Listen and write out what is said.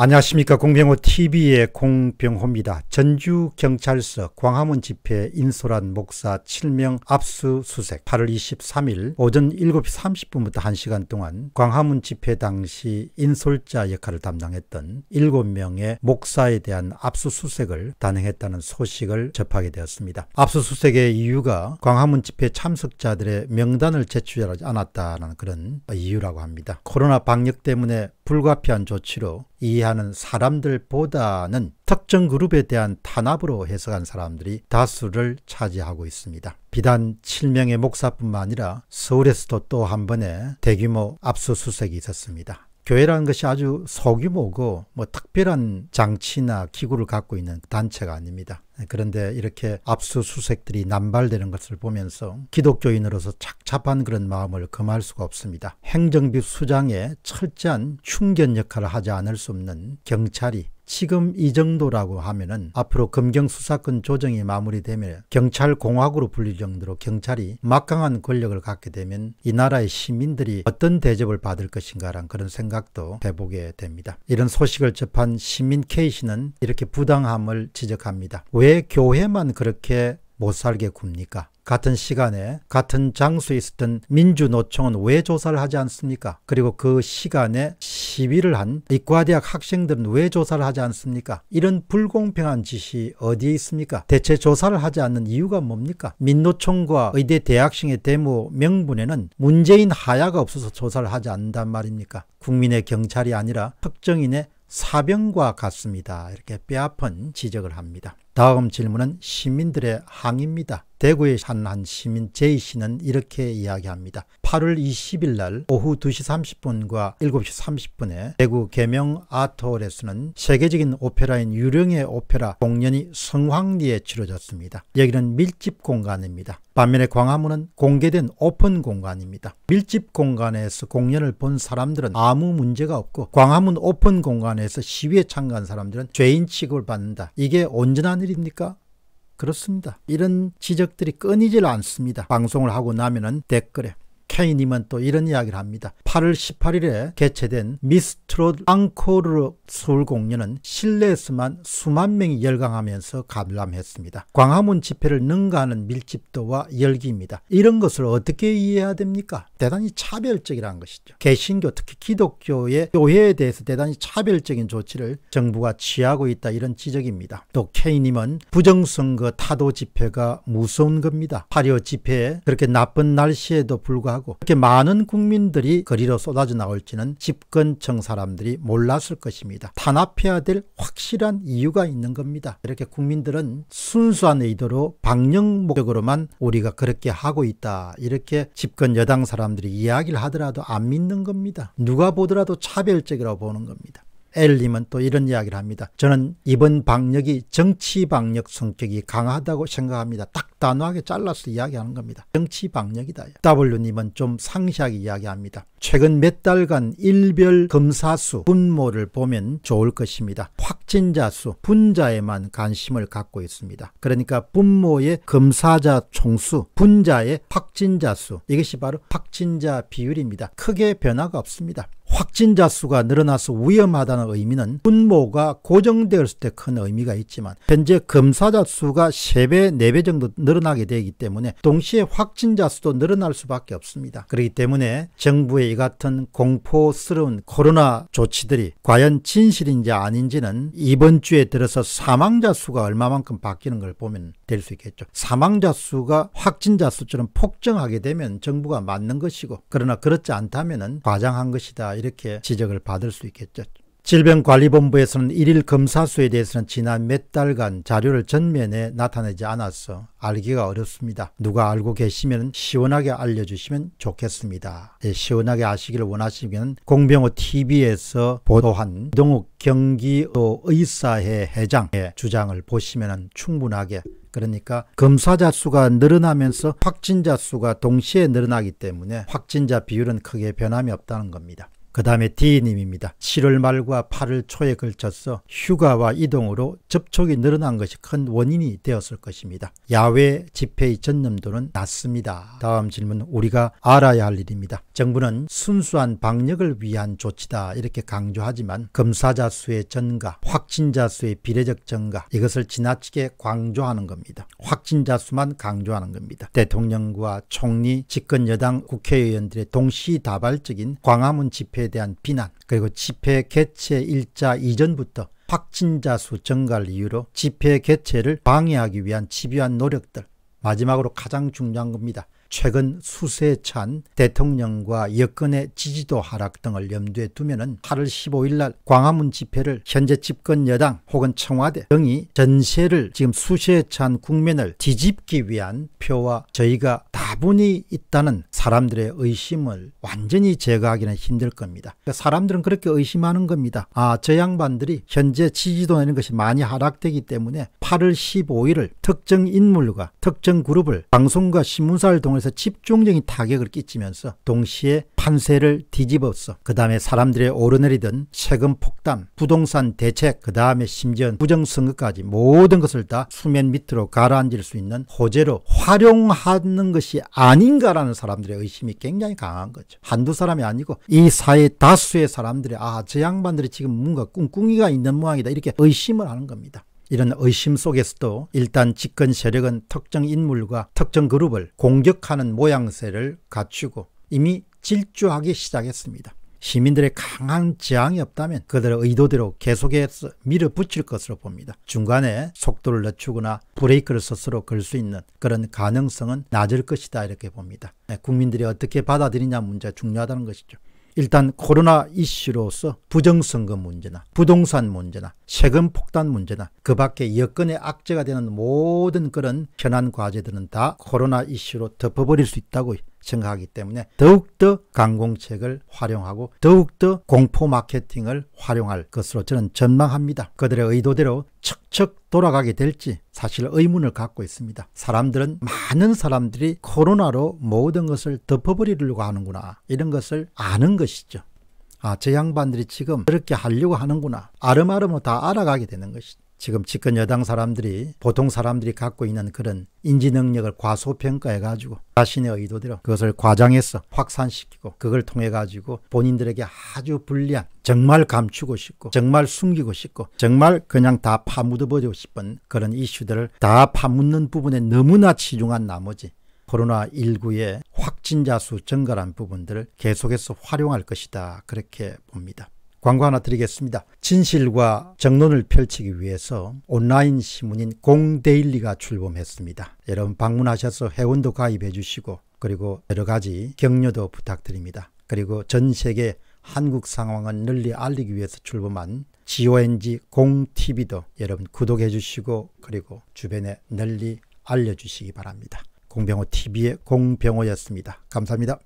안녕하십니까 공병호 TV의 공병호입니다. 전주경찰서 광화문 집회 인솔한 목사 7명 압수수색 8월 23일 오전 7시 30분부터 1시간 동안 광화문 집회 당시 인솔자 역할을 담당했던 7명의 목사에 대한 압수수색을 단행했다는 소식을 접하게 되었습니다. 압수수색의 이유가 광화문 집회 참석자들의 명단을 제출하지 않았다는 그런 이유라고 합니다. 코로나 방역 때문에 불가피한 조치로 이해하는 사람들보다는 특정 그룹에 대한 탄압으로 해석한 사람들이 다수를 차지하고 있습니다. 비단 7명의 목사뿐만 아니라 서울에서도 또 한 번의 대규모 압수수색이 있었습니다. 교회라는 것이 아주 소규모고 뭐 특별한 장치나 기구를 갖고 있는 단체가 아닙니다. 그런데 이렇게 압수수색들이 남발되는 것을 보면서 기독교인으로서 착잡한 그런 마음을 금할 수가 없습니다. 행정비 수장의 철저한 충견 역할을 하지 않을 수 없는 경찰이 지금 이 정도라고 하면은 앞으로 검경 수사권 조정이 마무리되면 경찰 공학으로 불릴 정도로 경찰이 막강한 권력을 갖게 되면 이 나라의 시민들이 어떤 대접을 받을 것인가란 그런 생각도 해보게 됩니다. 이런 소식을 접한 시민 K씨는 이렇게 부당함을 지적합니다. 왜 교회만 그렇게 못 살게 굽니까? 같은 시간에 같은 장소에 있었던 민주노총은 왜 조사를 하지 않습니까? 그리고 그 시간에 시위를 한 이과대학 학생들은 왜 조사를 하지 않습니까? 이런 불공평한 짓이 어디에 있습니까? 대체 조사를 하지 않는 이유가 뭡니까? 민노총과 의대 대학생의 대모 명분에는 문재인 하야가 없어서 조사를 하지 않는단 말입니까? 국민의 경찰이 아니라 특정인의 사병과 같습니다. 이렇게 뼈아픈 지적을 합니다. 다음 질문은 시민들의 항입니다. 의 대구의 산한 시민 제이씨는 이렇게 이야기합니다. 8월 20일 날 오후 2시 30분과 7시 30분에 대구 개명 아트홀에서는 세계적인 오페라인 유령의 오페라 공연이 성황리에 치러졌습니다. 여기는 밀집 공간입니다. 반면에 광화문은 공개된 오픈 공간입니다. 밀집 공간에서 공연을 본 사람들은 아무 문제가 없고 광화문 오픈 공간에서 시위에 참가한 사람들은 죄인 취급을 받는다. 이게 온전한 일입니까? 그렇습니다. 이런 지적들이 끊이질 않습니다. 방송을 하고 나면은 댓글에 케이님은 또 이런 이야기를 합니다. 8월 18일에 개최된 미스트롯 앙코르 서울 공연은 실내에서만 수만 명이 열광하면서 감람했습니다 광화문 집회를 능가하는 밀집도와 열기입니다. 이런 것을 어떻게 이해해야 됩니까? 대단히 차별적이라는 것이죠. 개신교 특히 기독교의 교회에 대해서 대단히 차별적인 조치를 정부가 취하고 있다 이런 지적입니다. 또 케이님은 부정선거 타도 집회가 무서운 겁니다. 파리오 집회에 그렇게 나쁜 날씨에도 불구하고 하고 이렇게 많은 국민들이 거리로 쏟아져 나올지는 집권청 사람들이 몰랐을 것입니다. 탄압해야 될 확실한 이유가 있는 겁니다. 이렇게 국민들은 순수한 의도로 방영 목적으로만 우리가 그렇게 하고 있다. 이렇게 집권 여당 사람들이 이야기를 하더라도 안 믿는 겁니다. 누가 보더라도 차별적이라고 보는 겁니다. 엘님은 또 이런 이야기를 합니다. 저는 이번 방역이 정치 방역 성격이 강하다고 생각합니다. 딱 단호하게 잘라서 이야기하는 겁니다. 정치 방역이다. W님은 좀 상세하게 이야기합니다. 최근 몇 달간 일별 검사 수 분모를 보면 좋을 것입니다. 확진자 수 분자에만 관심을 갖고 있습니다. 그러니까 분모의 검사자 총수 분자의 확진자 수 이것이 바로 확진자 비율입니다. 크게 변화가 없습니다. 확진자 수가 늘어나서 위험하다는 의미는 분모가 고정되었을 때 큰 의미가 있지만 현재 검사자 수가 3배, 4배 정도 늘어나게 되기 때문에 동시에 확진자 수도 늘어날 수밖에 없습니다. 그렇기 때문에 정부의 이 같은 공포스러운 코로나 조치들이 과연 진실인지 아닌지는 이번 주에 들어서 사망자 수가 얼마만큼 바뀌는 걸 보면 될 수 있겠죠. 사망자 수가 확진자 수처럼 폭증하게 되면 정부가 맞는 것이고 그러나 그렇지 않다면 과장한 것이다. 이렇게 지적을 받을 수 있겠죠. 질병관리본부에서는 일일 검사 수에 대해서는 지난 몇 달간 자료를 전면에 나타내지 않아서 알기가 어렵습니다. 누가 알고 계시면 시원하게 알려주시면 좋겠습니다. 네, 시원하게 아시기를 원하시면 공병호 TV에서 보도한 이동욱 경기도 의사회 회장의 주장을 보시면 충분하게 그러니까 검사자 수가 늘어나면서 확진자 수가 동시에 늘어나기 때문에 확진자 비율은 크게 변함이 없다는 겁니다. 그 다음에 D님입니다. 7월 말과 8월 초에 걸쳐서 휴가와 이동으로 접촉이 늘어난 것이 큰 원인이 되었을 것입니다. 야외 집회의 전념도는 낮습니다. 다음 질문 우리가 알아야 할 일입니다. 정부는 순수한 방역을 위한 조치다 이렇게 강조하지만 검사자 수의 증가, 확진자 수의 비례적 증가 이것을 지나치게 강조하는 겁니다. 확진자 수만 강조하는 겁니다. 대통령과 총리, 집권 여당 국회의원들의 동시다발적인 광화문 집회 대한 비난 그리고 집회 개최 일자 이전부터 확진자 수 증가를 이유로 집회 개최를 방해하기 위한 집요한 노력들 마지막으로 가장 중요한 겁니다. 최근 수세에 찬 대통령과 여건의 지지도 하락 등을 염두에 두면 8월 15일 날 광화문 집회를 현재 집권 여당 혹은 청와대 등이 전세를 지금 수세에 찬 국면을 뒤집기 위한 표와 저희가 다분히 있다는 사람들의 의심을 완전히 제거하기는 힘들 겁니다. 그러니까 사람들은 그렇게 의심하는 겁니다. 아, 저 양반들이 현재 지지도 내는 것이 많이 하락되기 때문에 8월 15일을 특정 인물과 특정 그룹을 방송과 신문사를 통해서 집중적인 타격을 끼치면서 동시에 판세를 뒤집어어그 다음에 사람들의 오르내리던 세금 폭탄 부동산 대책, 그 다음에 심지어 부정선거까지 모든 것을 다 수면 밑으로 가라앉을수 있는 호재로 활용하는 것이 아닌가라는 사람들 사람들의 의심이 굉장히 강한 거죠. 한두 사람이 아니고 이 사회 다수의 사람들이 아, 저 양반들이 지금 뭔가 꿍꿍이가 있는 모양이다. 이렇게 의심을 하는 겁니다. 이런 의심 속에서도 일단 집권 세력은 특정 인물과 특정 그룹을 공격하는 모양새를 갖추고 이미 질주하기 시작했습니다. 시민들의 강한 저항이 없다면 그들의 의도대로 계속해서 밀어붙일 것으로 봅니다. 중간에 속도를 늦추거나 브레이크를 스스로 걸 수 있는 그런 가능성은 낮을 것이다 이렇게 봅니다. 네, 국민들이 어떻게 받아들이냐 문제가 중요하다는 것이죠. 일단 코로나 이슈로서 부정선거 문제나 부동산 문제나 세금 폭탄 문제나 그 밖에 여건의 악재가 되는 모든 그런 현안 과제들은 다 코로나 이슈로 덮어버릴 수 있다고 증가하기 때문에 더욱더 강공책을 활용하고 더욱더 공포 마케팅을 활용할 것으로 저는 전망합니다. 그들의 의도대로 척척 돌아가게 될지 사실 의문을 갖고 있습니다. 사람들은 많은 사람들이 코로나로 모든 것을 덮어버리려고 하는구나 이런 것을 아는 것이죠. 아, 저 양반들이 지금 그렇게 하려고 하는구나. 아름아름으로 다 알아가게 되는 것이죠. 지금 집권 여당 사람들이 보통 사람들이 갖고 있는 그런 인지 능력을 과소평가해 가지고 자신의 의도대로 그것을 과장해서 확산시키고 그걸 통해 가지고 본인들에게 아주 불리한 정말 감추고 싶고 정말 숨기고 싶고 정말 그냥 다 파묻어버리고 싶은 그런 이슈들을 다 파묻는 부분에 너무나 치중한 나머지 코로나19의 확진자 수 증가란 부분들을 계속해서 활용할 것이다 그렇게 봅니다. 광고 하나 드리겠습니다. 진실과 정론을 펼치기 위해서 온라인 신문인 공데일리가 출범했습니다. 여러분 방문하셔서 회원도 가입해 주시고 그리고 여러 가지 격려도 부탁드립니다. 그리고 전 세계 한국 상황을 널리 알리기 위해서 출범한 GONG 공TV도 여러분 구독해 주시고 그리고 주변에 널리 알려주시기 바랍니다. 공병호TV의 공병호였습니다. 감사합니다.